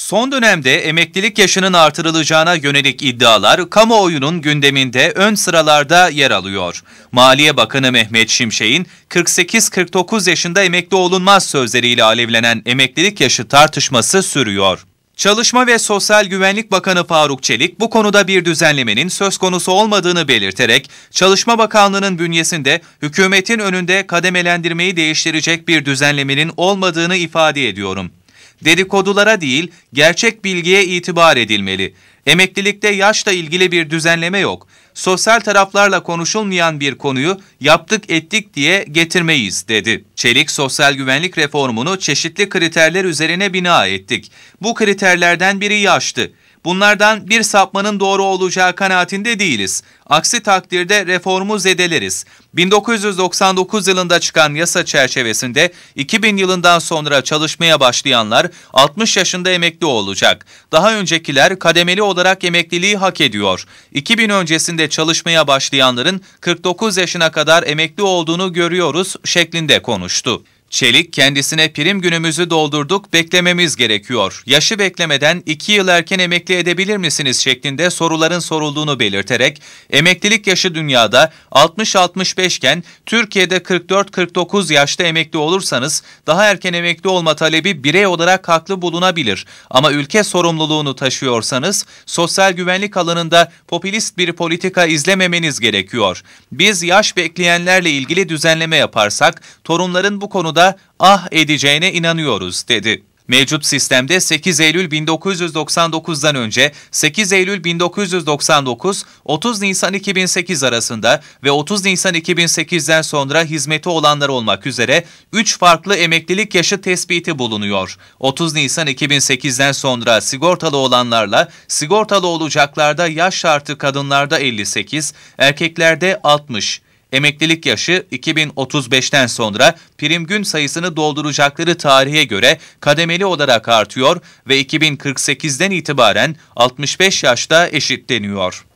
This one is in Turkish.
Son dönemde emeklilik yaşının artırılacağına yönelik iddialar kamuoyunun gündeminde ön sıralarda yer alıyor. Maliye Bakanı Mehmet Şimşek'in 48-49 yaşında emekli olunmaz sözleriyle alevlenen emeklilik yaşı tartışması sürüyor. Çalışma ve Sosyal Güvenlik Bakanı Faruk Çelik bu konuda bir düzenlemenin söz konusu olmadığını belirterek Çalışma Bakanlığı'nın bünyesinde hükümetin önünde kademelendirmeyi değiştirecek bir düzenlemenin olmadığını ifade ediyorum dedikodulara değil gerçek bilgiye itibar edilmeli. Emeklilikte yaşla ilgili bir düzenleme yok. Sosyal taraflarla konuşulmayan bir konuyu yaptık ettik diye getirmeyiz dedi. Çelik sosyal güvenlik reformunu çeşitli kriterler üzerine bina ettik. Bu kriterlerden biri yaştı. Bunlardan bir sapmanın doğru olacağı kanaatinde değiliz. Aksi takdirde reformu zedeleriz. 1999 yılında çıkan yasa çerçevesinde 2000 yılından sonra çalışmaya başlayanlar 60 yaşında emekli olacak. Daha öncekiler kademeli olarak emekliliği hak ediyor. 2000 öncesinde çalışmaya başlayanların 49 yaşına kadar emekli olduğunu görüyoruz şeklinde konuştu. Çelik kendisine prim günümüzü doldurduk beklememiz gerekiyor. Yaşı beklemeden 2 yıl erken emekli edebilir misiniz şeklinde soruların sorulduğunu belirterek emeklilik yaşı dünyada 60-65 iken Türkiye'de 44-49 yaşta emekli olursanız daha erken emekli olma talebi birey olarak haklı bulunabilir. Ama ülke sorumluluğunu taşıyorsanız sosyal güvenlik alanında popülist bir politika izlememeniz gerekiyor. Biz yaş bekleyenlerle ilgili düzenleme yaparsak torunların bu konuda sonunda ah edeceğine inanıyoruz dedi. Mevcut sistemde 8 Eylül 1999'dan önce 8 Eylül 1999, 30 Nisan 2008 arasında ve 30 Nisan 2008'den sonra hizmeti olanlar olmak üzere 3 farklı emeklilik yaşı tespiti bulunuyor. 30 Nisan 2008'den sonra sigortalı olanlarla sigortalı olacaklarda yaş şartı kadınlarda 58, erkeklerde 60, Emeklilik yaşı 2035'ten sonra prim gün sayısını dolduracakları tarihe göre kademeli olarak artıyor ve 2048'den itibaren 65 yaşta eşitleniyor.